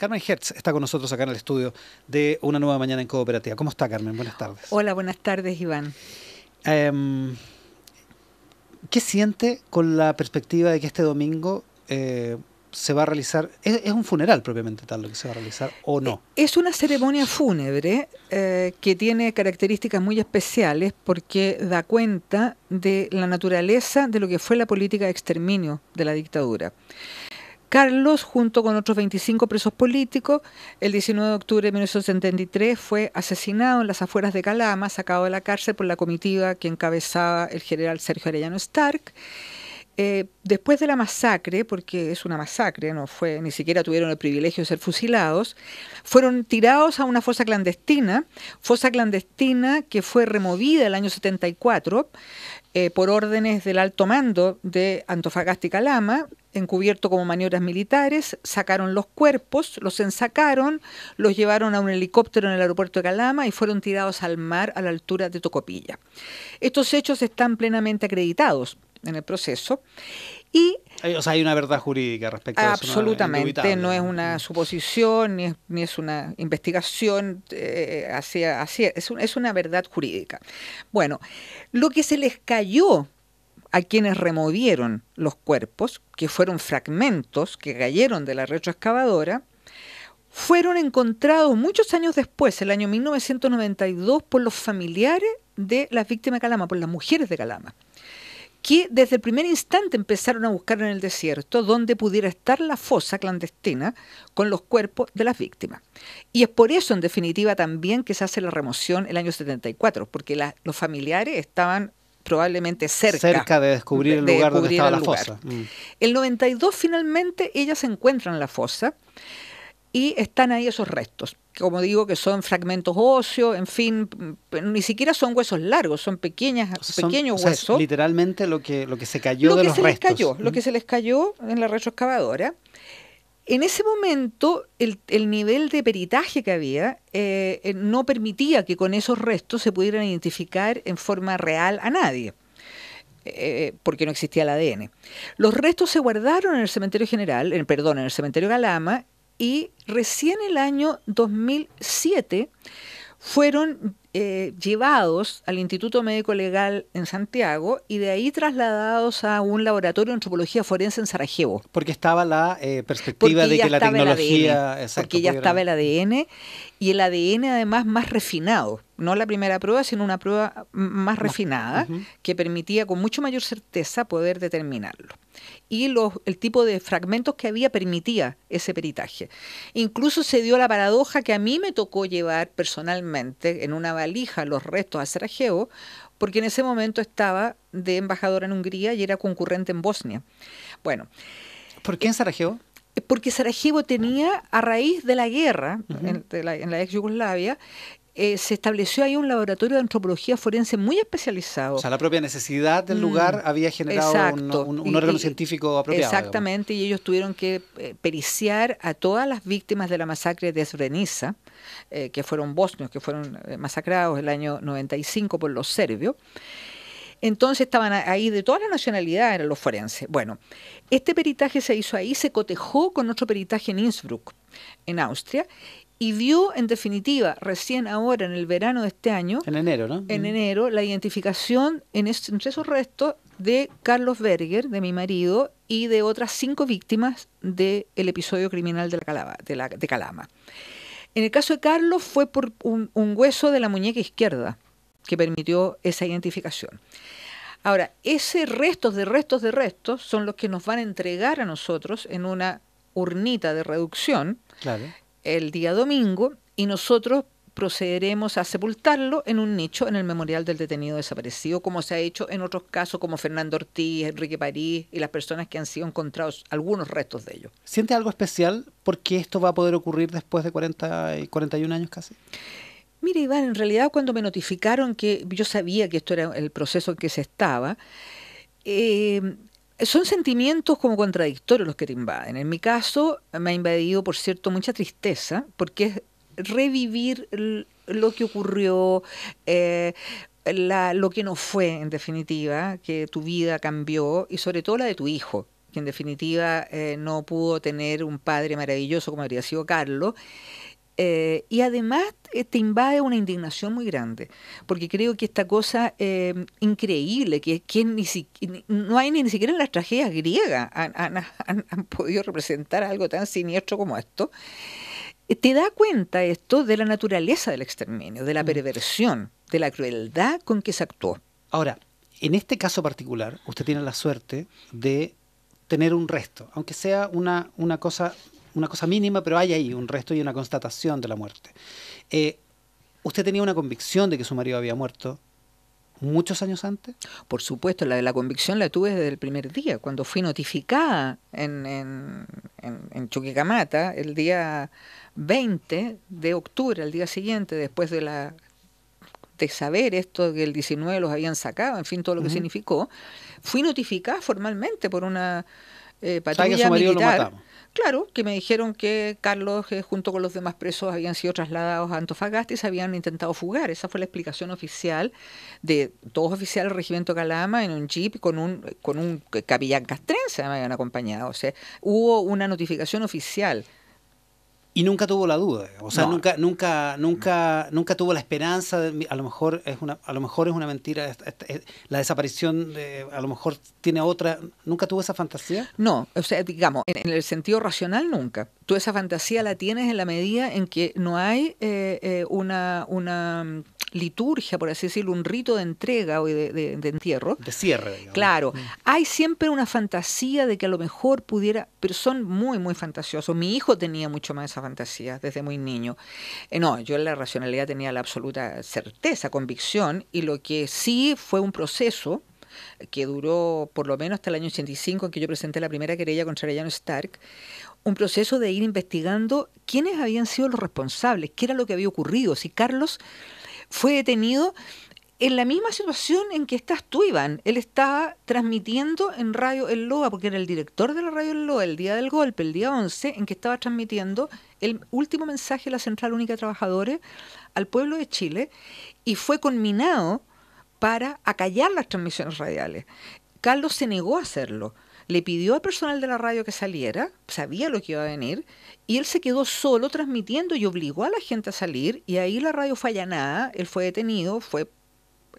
Carmen Hertz está con nosotros acá en el estudio de Una Nueva Mañana en Cooperativa. ¿Cómo está, Carmen? Buenas tardes. Hola, buenas tardes, Iván. Em, ¿Qué siente con la perspectiva de que este domingo eh, se va a realizar, es, un funeral propiamente tal lo que se va a realizar o no? Eh, es una ceremonia fúnebre eh, que tiene características muy especiales porque da cuenta de la naturaleza de lo que fue la política de exterminio de la dictadura. Carlos, junto con otros 25 presos políticos, el 19 de octubre de 1973 fue asesinado en las afueras de Calama, sacado de la cárcel por la comitiva que encabezaba el general Sergio Arellano Stark. Eh, después de la masacre, porque es una masacre, no fue, ni siquiera tuvieron el privilegio de ser fusilados, fueron tirados a una fosa clandestina, fosa clandestina que fue removida el año 74 eh, por órdenes del alto mando de Antofagasta y Calama, encubierto como maniobras militares, sacaron los cuerpos, los ensacaron, los llevaron a un helicóptero en el aeropuerto de Calama y fueron tirados al mar a la altura de Tocopilla. Estos hechos están plenamente acreditados en el proceso y o sea, hay una verdad jurídica respecto a eso. Absolutamente, no, es una mm. suposición ni es, una investigación eh, es, es una verdad jurídica. Bueno, lo que se les cayó a quienes removieron los cuerpos, que fueron fragmentos que cayeron de la retroexcavadora, fueron encontrados muchos años después, el año 1992, por los familiares de las víctimas de Calama, por las mujeres de Calama, que desde el primer instante empezaron a buscar en el desierto donde pudiera estar la fosa clandestina con los cuerpos de las víctimas. Y es por eso, en definitiva, también que se hace la remoción el año 74, porque los familiares estaban probablemente cerca. Cerca de descubrir el lugar donde estaba la fosa. Mm. El 92 finalmente ...ellas se en la fosa y están ahí esos restos. Como digo, que son fragmentos óseos, en fin, ni siquiera son huesos largos, son pequeñas, pequeños huesos. literalmente lo que, lo que se cayó lo de que se Les cayó, Lo mm. que se les cayó en la retroexcavadora. En ese momento, el, nivel de peritaje que había eh, eh, no permitía que con esos restos se pudieran identificar en forma real a nadie, eh, porque no existía el ADN. Los restos se guardaron en el cementerio general, perdón, en el cementerio Galama, y recién el año 2007 fueron eh, llevados al Instituto Médico Legal en Santiago y de ahí trasladados a un laboratorio de antropología forense en Sarajevo. Porque estaba la eh, perspectiva de que la tecnología... porque ya estaba el ADN y el ADN además más refinado. No la primera prueba, sino una prueba más refinada que permitía con mucho mayor certeza poder determinarlo y los, el tipo de fragmentos que había permitía ese peritaje. Incluso se dio la paradoja que a mí me tocó llevar personalmente en una valija los restos a Sarajevo, porque en ese momento estaba de embajadora en Hungría y era concurrente en Bosnia. Bueno. ¿Por qué en eh, Sarajevo? Porque Sarajevo tenía, a raíz de la guerra en, la, ex Yugoslavia, eh, se estableció ahí un laboratorio de antropología forense muy especializado. O sea, la propia necesidad del mm, lugar había generado un, órgano científico apropiado. Exactamente, y ellos tuvieron que eh, periciar a todas las víctimas de la masacre de Srebrenica, eh, que fueron bosnios, que fueron masacrados el año 95 por los serbios. Entonces estaban ahí de todas las nacionalidades, eran los forenses. Bueno, este peritaje se hizo ahí, se cotejó con otro peritaje en Innsbruck, en Austria, y dio, en definitiva, recién ahora en el verano de este año. En enero, ¿no? En enero, la identificación en entre esos restos de Carlos Berger, de mi marido, y de otras cinco víctimas del episodio criminal de, la Calama, de, Calama. En el caso de Carlos fue por un, hueso de la muñeca izquierda que permitió esa identificación. Ahora, ese restos de restos de restos son los que nos van a entregar a nosotros en una urnita de reducción claro el día domingo y nosotros procederemos a sepultarlo en un nicho en el memorial del detenido desaparecido, como se ha hecho en otros casos como Fernando Ortiz, Enrique París y las personas que han sido encontrados, algunos restos de ellos. ¿Siente algo especial porque esto va a poder ocurrir después de 40 y 41 años casi? Mire, Iván, en realidad cuando me notificaron que yo sabía que esto era el proceso que se estaba, eh, son sentimientos como contradictorios los que te invaden. En mi caso me ha invadido, por cierto, mucha tristeza, porque es revivir lo que ocurrió, eh, lo que no fue, en definitiva, que tu vida cambió, y sobre todo la de tu hijo, que en definitiva eh, no pudo tener un padre maravilloso como habría sido Carlos. Eh, y además eh, te invade una indignación muy grande, porque creo que esta cosa eh, increíble, que, ni no hay ni, siquiera en las tragedias griegas han, podido representar algo tan siniestro como esto, te da cuenta esto de la naturaleza del exterminio, de la mm. perversión, de la crueldad con que se actuó. Ahora, en este caso particular, usted tiene la suerte de tener un resto, aunque sea una, una cosa una cosa mínima, pero hay ahí un resto y una constatación de la muerte. Eh, ¿Usted tenía una convicción de que su marido había muerto muchos años antes? Por supuesto, la de la convicción la tuve desde el primer día, cuando fui notificada en, en, en, Chuquicamata el día 20 de octubre, el día siguiente, después de la de saber esto que el 19 los habían sacado, en fin, todo lo que significó, fui notificada formalmente por una eh, patrulla Claro, que me dijeron que Carlos, eh, junto con los demás presos, habían sido trasladados a Antofagasta y se habían intentado fugar. Esa fue la explicación oficial de dos oficiales del regimiento Calama en un jeep con un, con un eh, capellán castrense, me habían acompañado. O sea, hubo una notificación oficial y nunca tuvo la duda, o sea, nunca, nunca, nunca, nunca tuvo la esperanza. De, a lo mejor es una, a lo mejor es una mentira. la desaparición, a lo mejor tiene otra. Nunca tuvo esa fantasía. No, o sea, digamos, en el sentido racional nunca tú esa fantasía la tienes en la medida en que no hay eh, eh, una, mm, liturgia, por así decirlo, un rito de entrega o de, entierro. De cierre. Claro. Mm. Hay siempre una fantasía de que a lo mejor pudiera, pero son muy, muy fantasiosos. Mi hijo tenía mucho más esa fantasía desde muy niño. Eh, no, yo en la racionalidad tenía la absoluta certeza, convicción, y lo que sí fue un proceso que duró por lo menos hasta el año 85, en que yo presenté la primera querella contra Arellano Stark, un proceso de ir investigando quiénes habían sido los responsables, qué era lo que había ocurrido, si Carlos fue detenido en la misma situación en que estás tú, Iván. Él estaba transmitiendo en Radio El Loa, porque era el director de la Radio El Loa el día del golpe, el día 11, en que estaba transmitiendo el último mensaje de la Central Única de Trabajadores al pueblo de Chile y fue conminado para acallar las transmisiones radiales. Carlos se negó a hacerlo. Le pidió al personal de la radio que saliera, sabía lo que iba a venir, y él se quedó solo transmitiendo y obligó a la gente a salir, y ahí la radio fallanada. él fue detenido, fue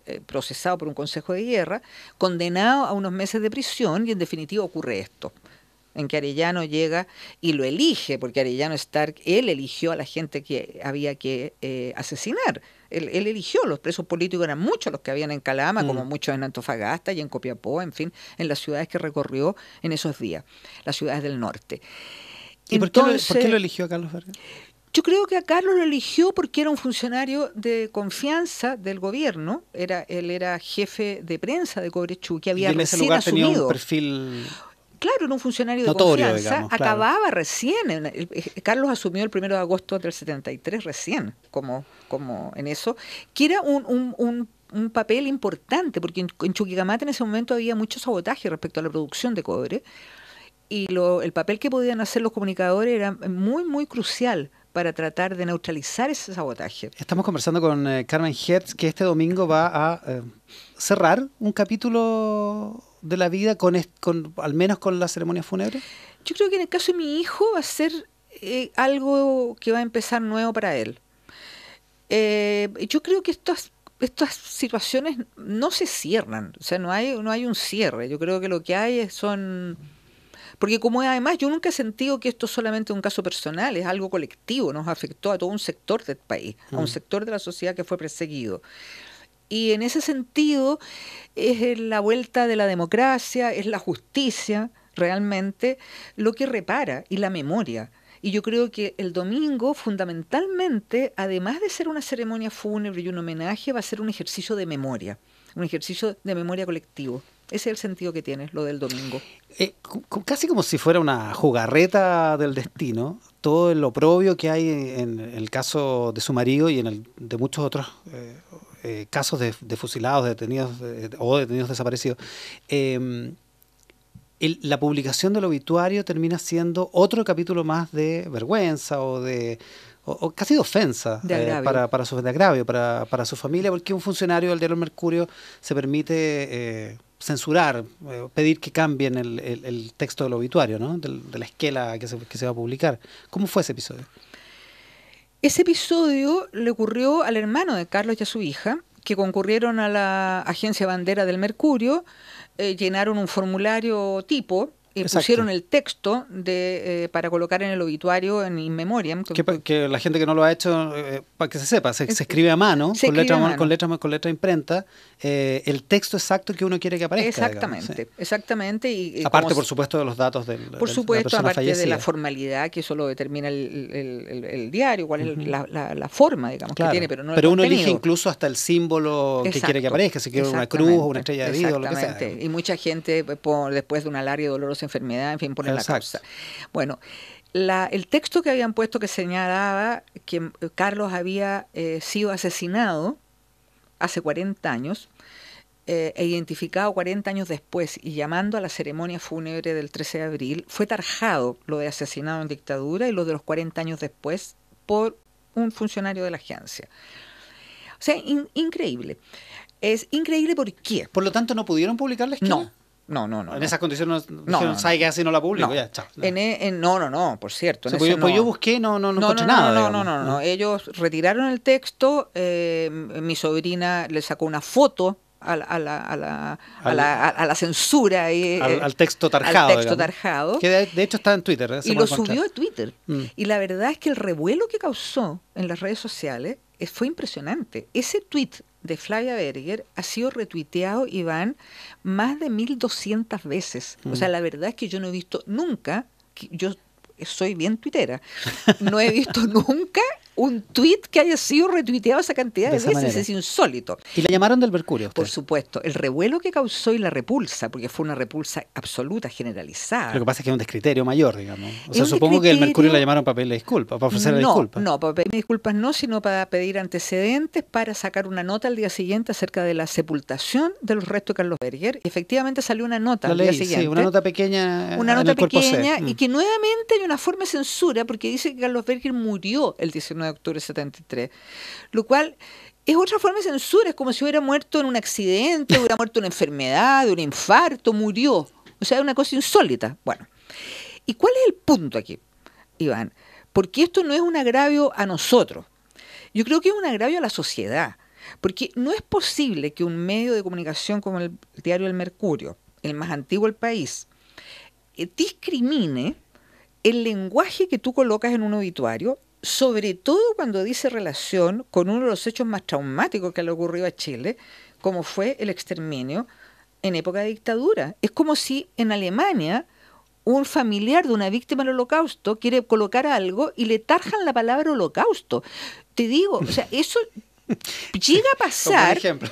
eh, procesado por un consejo de guerra, condenado a unos meses de prisión, y en definitiva ocurre esto en que Arellano llega y lo elige, porque Arellano Stark, él eligió a la gente que había que eh, asesinar él, eligió, los presos políticos eran muchos los que habían en Calama, mm. como muchos en Antofagasta y en Copiapó, en fin, en las ciudades que recorrió en esos días, las ciudades del norte. ¿Y por, qué lo, eligió a Carlos Vargas? Yo creo que a Carlos lo eligió porque era un funcionario de confianza del gobierno, era, él era jefe de prensa de Cobrechu, que había asumido. un perfil claro, era un funcionario de confianza, acababa recién, eh, eh, Carlos asumió el 1 de agosto del 73 recién, como, como en eso, que era un, un, papel importante, porque en, Chuquicamata en ese momento había mucho sabotaje respecto a la producción de cobre, y lo, el papel que podían hacer los comunicadores era muy, muy crucial para tratar de neutralizar ese sabotaje. Estamos conversando con eh, Carmen Hertz, que este domingo va a cerrar un capítulo de la vida con, al menos con la ceremonia fúnebre? Yo creo que en el caso de mi hijo va a ser eh, algo que va a empezar nuevo para él. Eh, yo creo que estas estas situaciones no se cierran, o sea, no hay no hay un cierre. Yo creo que lo que hay son porque como además yo nunca he sentido que esto es solamente un caso personal, es algo colectivo, nos afectó a todo un sector del país, a un mm. sector de la sociedad que fue perseguido. Y en ese sentido es la vuelta de la democracia, es la justicia realmente lo que repara y la memoria. Y yo creo que el domingo, fundamentalmente, además de ser una ceremonia fúnebre y un homenaje, va a ser un ejercicio de memoria, un ejercicio de memoria colectivo. Ese es el sentido que tiene lo del domingo. Eh, casi como si fuera una jugarreta del destino, todo lo oprobio que hay en el caso de su marido y en el de muchos otros eh, eh, casos de, fusilados, detenidos eh, o detenidos desaparecidos, em, la publicación del obituario termina siendo otro capítulo más de vergüenza o de o, casi de ofensa eh, para, su agravio, para, su familia, porque un funcionario del diario Mercurio se permite censurar, pedir que cambien el, texto del obituario, ¿no? de, la esquela que se va a publicar. ¿Cómo fue ese episodio? Ese episodio le ocurrió al hermano de Carlos y a su hija, que concurrieron a la agencia bandera del Mercurio, eh, llenaron un formulario tipo y pusieron el texto de, eh, para colocar en el obituario en in Que, la gente que no lo ha hecho, eh, para que se sepa, se, escribe a mano, con, letra, a con letra con letra imprenta, eh, el texto exacto que uno quiere que aparezca. Exactamente, exactamente. Y, aparte, por supuesto, de los datos del Por supuesto, la aparte de la formalidad, que eso lo determina el, diario, cuál es la, forma, digamos, que tiene, pero Pero uno elige incluso hasta el símbolo que quiere que aparezca, si quiere una cruz, una estrella de vida, o lo que sea. Y mucha gente, pues, después de un larga y enfermedad, en fin, ponen la causa. Bueno, el texto que habían puesto que señalaba que eh, Carlos había eh, sido asesinado hace 40 años eh, e identificado 40 años después y llamando a la ceremonia fúnebre del 13 de abril, fue tarjado lo de asesinado en dictadura y lo de los 40 años después por un funcionario de la agencia. O sea, increíble. Es increíble por qué. Por lo tanto, ¿no pudieron publicar la esquina? No, no, no, no. En esas condiciones no, ¿sabes qué así no la publico? No. Ya, chao, no, no, no, por cierto. pues, yo, busqué, no, no, no, encontré nada. No, no, no, no, Ellos retiraron el texto, eh, mi sobrina le sacó una foto a la, a la, a la, a la, a la censura. Y, eh, al, texto tarjado. Al texto tarjado. Que de, hecho está en Twitter. Eh, y lo subió a Twitter. Mm. Y la verdad es que el revuelo que causó en las redes sociales fue impresionante. Ese tweet de Flavia Berger ha sido retuiteado, Iván, más de 1.200 veces. O sea, mm. la verdad es que yo no he visto nunca, yo soy bien tuitera, no he visto nunca un tuit que haya sido retuiteado esa cantidad de, veces, es insólito. Y la llamaron del Mercurio. Por supuesto, el revuelo que causó y la repulsa, porque fue una repulsa absoluta, generalizada. Lo que pasa es que es un descriterio mayor, digamos. O sea, supongo que el Mercurio la llamaron para pedirle disculpas, para ofrecerle no, disculpas. No, para disculpas no, sino para pedir antecedentes, para sacar una nota al día siguiente acerca de la sepultación de los restos de Carlos Berger. Efectivamente salió una nota al día siguiente. Sí, una nota pequeña. Una nota pequeña y mm. que nuevamente una una forma de censura porque dice que Carlos Berger murió el 19 de octubre de 73, lo cual es otra forma de censura, es como si hubiera muerto en un accidente, hubiera muerto en una enfermedad, de un infarto, murió. O sea, es una cosa insólita. Bueno, ¿y cuál es el punto aquí, Iván? Porque esto no es un agravio a nosotros. Yo creo que es un agravio a la sociedad. Porque no es posible que un medio de comunicación como el diario El Mercurio, el más antiguo del país, eh, discrimine el lenguaje que tú colocas en un obituario, sobre todo cuando dice relación con uno de los hechos más traumáticos que le ocurrió a Chile, como fue el exterminio en época de dictadura. Es como si en Alemania un familiar de una víctima del holocausto quiere colocar algo y le tarjan la palabra holocausto. Te digo, o sea, eso llega a pasar. ejemplo,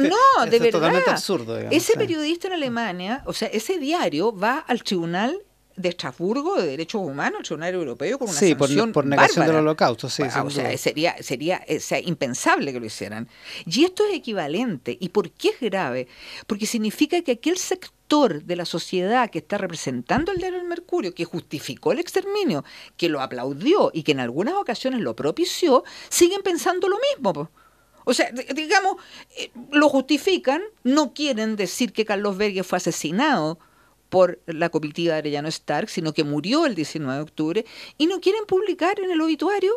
no, de verdad. Es totalmente absurdo. ese periodista en Alemania, o sea, ese diario va al tribunal de Estrasburgo de Derechos Humanos, el Tribunal Europeo, con una sí, por, negación del Holocausto. Sí, o sea, sería, sería eh, impensable que lo hicieran. Y esto es equivalente. ¿Y por qué es grave? Porque significa que aquel sector de la sociedad que está representando el diario El Mercurio, que justificó el exterminio, que lo aplaudió y que en algunas ocasiones lo propició, siguen pensando lo mismo. O sea, digamos, eh, lo justifican, no quieren decir que Carlos Berger fue asesinado, por la comitiva de Arellano Stark, sino que murió el 19 de octubre, y no quieren publicar en el obituario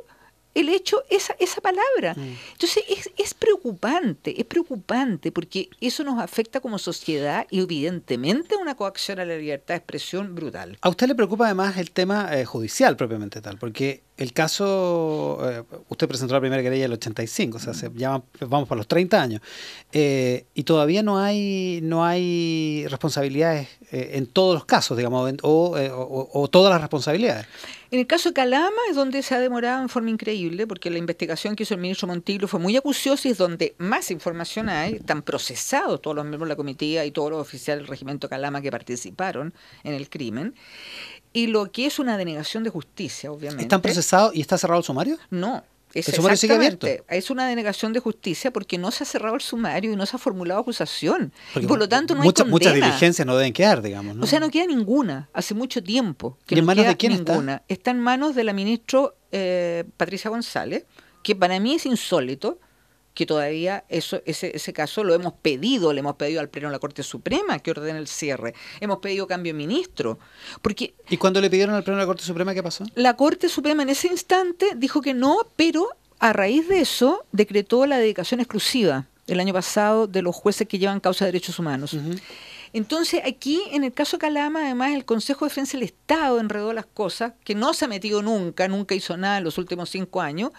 el hecho esa, esa palabra. Mm. Entonces es, es, preocupante, es preocupante porque eso nos afecta como sociedad y evidentemente una coacción a la libertad de expresión brutal. A usted le preocupa además el tema eh, judicial propiamente tal, porque el caso, eh, usted presentó la primera querella en el 85, o sea, se, ya vamos para los 30 años, eh, y todavía no hay, no hay responsabilidades en todos los casos, digamos, o todas las responsabilidades. En el caso de Calama es donde se ha demorado en forma increíble, porque la investigación que hizo el ministro Montillo fue muy acuciosa y es donde más información hay. Están procesados todos los miembros de la comitiva y todos los oficiales del regimiento Calama que participaron en el crimen. Y lo que es una denegación de justicia, obviamente. ¿Están procesados y está cerrado el sumario? No, es, Es una denegación de justicia porque no se ha cerrado el sumario y no se ha formulado acusación. y por lo tanto no hay condena. Muchas diligencias no deben quedar, digamos. O sea, no queda ninguna. Hace mucho tiempo que ¿Y en manos de quién Está? está? en manos de la ministra eh, Patricia González, que para mí es insólito que todavía eso, ese, ese caso lo hemos pedido, le hemos pedido al Pleno de la Corte Suprema que ordene el cierre, hemos pedido cambio de ministro. Porque ¿Y cuando le pidieron al Pleno de la Corte Suprema qué pasó? La Corte Suprema en ese instante dijo que no, pero a raíz de eso decretó la dedicación exclusiva el año pasado de los jueces que llevan causa de derechos humanos. Entonces, aquí, en el caso Calama, además, el Consejo de Defensa del Estado enredó las cosas, que no se ha metido nunca, nunca hizo nada en los últimos cinco años,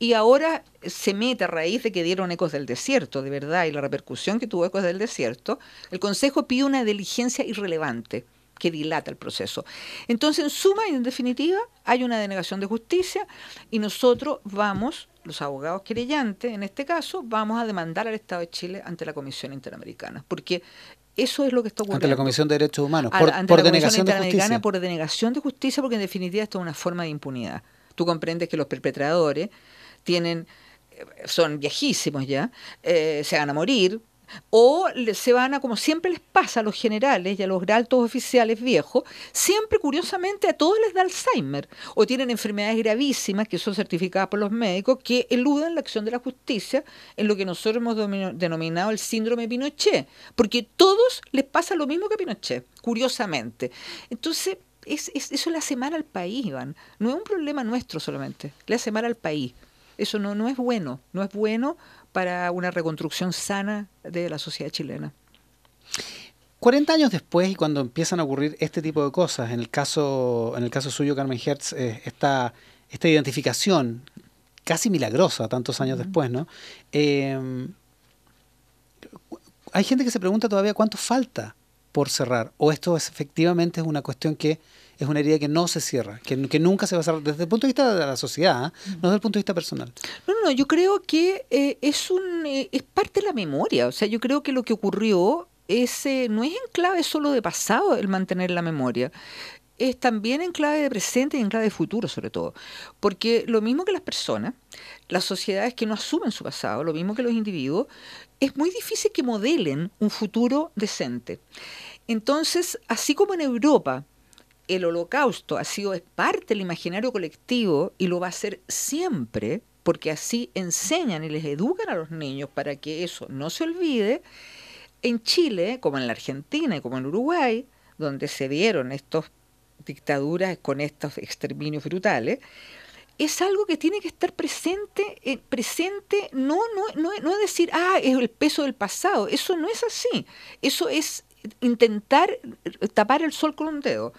y ahora se mete a raíz de que dieron ecos del desierto, de verdad, y la repercusión que tuvo ecos del desierto, el Consejo pide una diligencia irrelevante que dilata el proceso. Entonces, en suma y en definitiva, hay una denegación de justicia y nosotros vamos, los abogados querellantes en este caso, vamos a demandar al Estado de Chile ante la Comisión Interamericana, porque eso es lo que está ocurriendo. Ante la Comisión de Derechos Humanos, por, denegación de justicia. Por denegación de justicia, porque en definitiva esto es una forma de impunidad. Tú comprendes que los perpetradores tienen eh, son viejísimos ya, eh, se van a morir, o se van a, como siempre les pasa a los generales y a los altos oficiales viejos, siempre curiosamente a todos les da Alzheimer o tienen enfermedades gravísimas que son certificadas por los médicos que eluden la acción de la justicia en lo que nosotros hemos denominado el síndrome Pinochet, porque a todos les pasa lo mismo que a Pinochet, curiosamente. Entonces, es, es, eso le hace mal al país, Iván. No es un problema nuestro solamente, le hace mal al país. Eso no, no es bueno, no es bueno para una reconstrucción sana de la sociedad chilena. 40 años después y cuando empiezan a ocurrir este tipo de cosas, en el caso, en el caso suyo, Carmen Hertz, eh, esta, identificación casi milagrosa tantos años después, ¿no? Eh, hay gente que se pregunta todavía cuánto falta por cerrar? ¿O esto efectivamente es una cuestión que es una herida que no se cierra, que, nunca se va a cerrar desde el punto de vista de la sociedad, ¿ah? no desde el punto de vista personal? No, no, yo creo que eh, es, un, eh, es parte de la memoria. O sea, yo creo que lo que ocurrió es, eh, no es en clave solo de pasado el mantener la memoria es también en clave de presente y en clave de futuro, sobre todo. Porque lo mismo que las personas, las sociedades que no asumen su pasado, lo mismo que los individuos, es muy difícil que modelen un futuro decente. Entonces, así como en Europa el holocausto ha sido parte del imaginario colectivo y lo va a ser siempre, porque así enseñan y les educan a los niños para que eso no se olvide, en Chile, como en la Argentina y como en Uruguay, donde se dieron estas dictaduras con estos exterminios brutales, es algo que tiene que estar presente, eh, presente, no, no, no, no decir, ah, es el peso del pasado, eso no es así, eso es intentar tapar el sol con un dedo.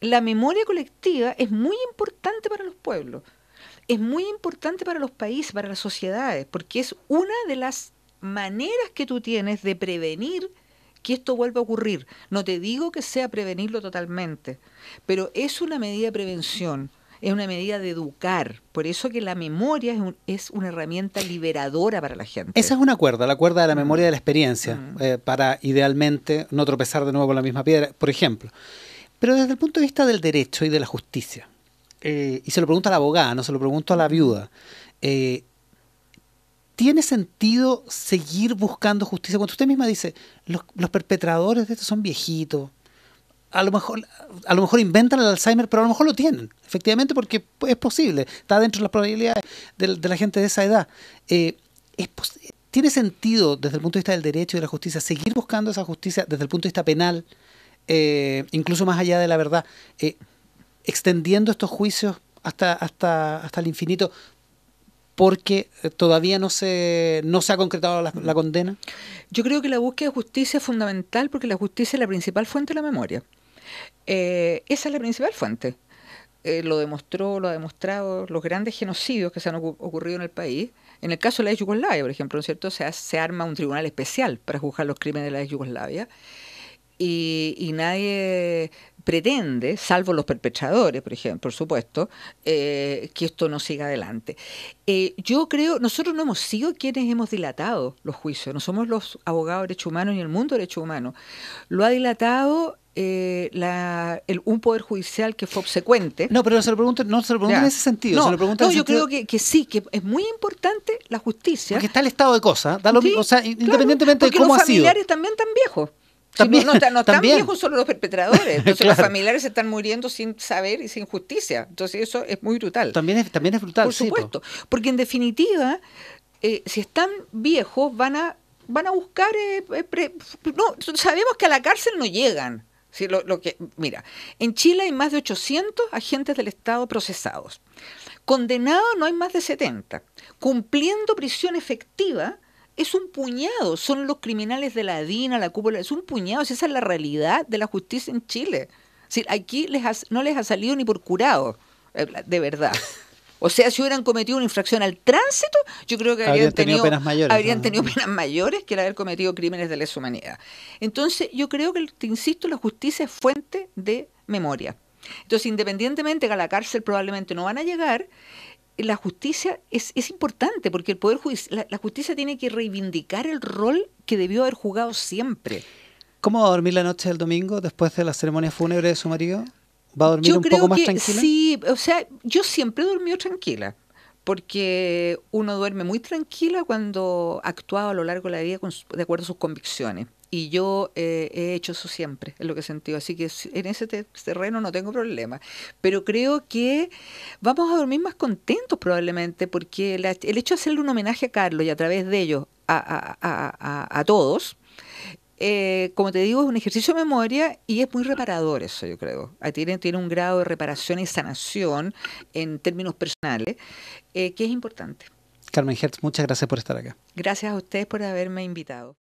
La memoria colectiva es muy importante para los pueblos, es muy importante para los países, para las sociedades, porque es una de las maneras que tú tienes de prevenir que esto vuelva a ocurrir. No te digo que sea prevenirlo totalmente, pero es una medida de prevención es una medida de educar. Por eso que la memoria es, una herramienta liberadora para la gente. Esa es una cuerda, la cuerda de la memoria y mm. de la experiencia, mm. eh, para idealmente no tropezar de nuevo con la misma piedra, por ejemplo. Pero desde el punto de vista del derecho y de la justicia, eh, y se lo pregunto a la abogada, no se lo pregunto a la mm. viuda, eh, ¿tiene sentido seguir buscando justicia? Cuando usted misma dice, los, los perpetradores de esto son viejitos, a lo mejor a lo mejor inventan el Alzheimer, pero a lo mejor lo tienen, efectivamente, porque es posible, está dentro de las probabilidades de, la gente de esa edad. Eh, ¿Tiene sentido desde el punto de vista del derecho y de la justicia seguir buscando esa justicia desde el punto de vista penal, eh, incluso más allá de la verdad, eh, extendiendo estos juicios hasta, hasta, hasta el infinito? porque todavía no se, no se ha concretado la condena? Yo creo que la búsqueda de justicia es fundamental porque la justicia es la principal fuente de la memoria. Eh, esa es la principal fuente. Eh, lo demostró, lo ha demostrado los grandes genocidios que se han ocurrido en el país. En el caso de la ex Yugoslavia, por ejemplo, ¿no es cierto? Se, arma un tribunal especial para juzgar los crímenes de la ex Yugoslavia y, nadie pretende, salvo los perpetradores, por ejemplo, por supuesto, eh, que esto no siga adelante. yo creo, nosotros no hemos sido quienes hemos dilatado los juicios, no somos los abogados de derechos humanos ni el mundo de derechos humanos. Lo ha dilatado eh, la, un poder judicial que fue obsecuente. No, pero se lo pregunto, no se lo pregunta en ese sentido. No, yo creo que, que, sí, que es muy importante la justicia. Porque está el estado de cosas, da independientemente de cómo ha sido. los familiares también están viejos. También, no, están viejos solo los perpetradores. Entonces los familiares están muriendo sin saber y sin justicia. Entonces eso es muy brutal. También es, también es brutal. Por supuesto. porque en definitiva, eh, si están viejos, van a, van a buscar... Eh, no, sabemos que a la cárcel no llegan lo, lo que, mira, en Chile hay más de 800 agentes del Estado procesados. Condenados no hay más de 70. Cumpliendo prisión efectiva es un puñado. Son los criminales de la DINA, la cúpula. Es un puñado. esa es la realidad de la justicia en Chile. Si, aquí les no les ha salido ni por curado, eh, de verdad. O sea, si hubieran cometido una infracción al tránsito, yo creo que habrían, tenido, penas mayores. Habrían tenido penas mayores que el haber cometido crímenes de lesa humanidad. Entonces, yo creo que, te insisto, la justicia es fuente de memoria. Entonces, independientemente que a la cárcel probablemente no van a llegar, la justicia es, importante porque el poder la, la justicia tiene que reivindicar el rol que debió haber jugado siempre. ¿Cómo va a dormir la noche del domingo después de la ceremonia fúnebre de su marido? yo creo que Sí, o sea, yo siempre he dormido tranquila, porque uno duerme muy tranquila cuando ha actuado a lo largo de la vida de acuerdo a sus convicciones. Y yo eh, he hecho eso siempre, es lo que he sentido. Así que en ese terreno no tengo problema. Pero creo que vamos a dormir más contentos probablemente, porque el hecho de hacerle un homenaje a Carlos y a través de ellos a, a, a, a todos, eh, como te digo, es un ejercicio de memoria y es muy reparador eso, yo creo. Ah, tiene, tiene un grado de reparación y sanación en términos personales eh, que es importante. Carmen Hertz, muchas gracias por estar acá. Gracias a ustedes por haberme invitado.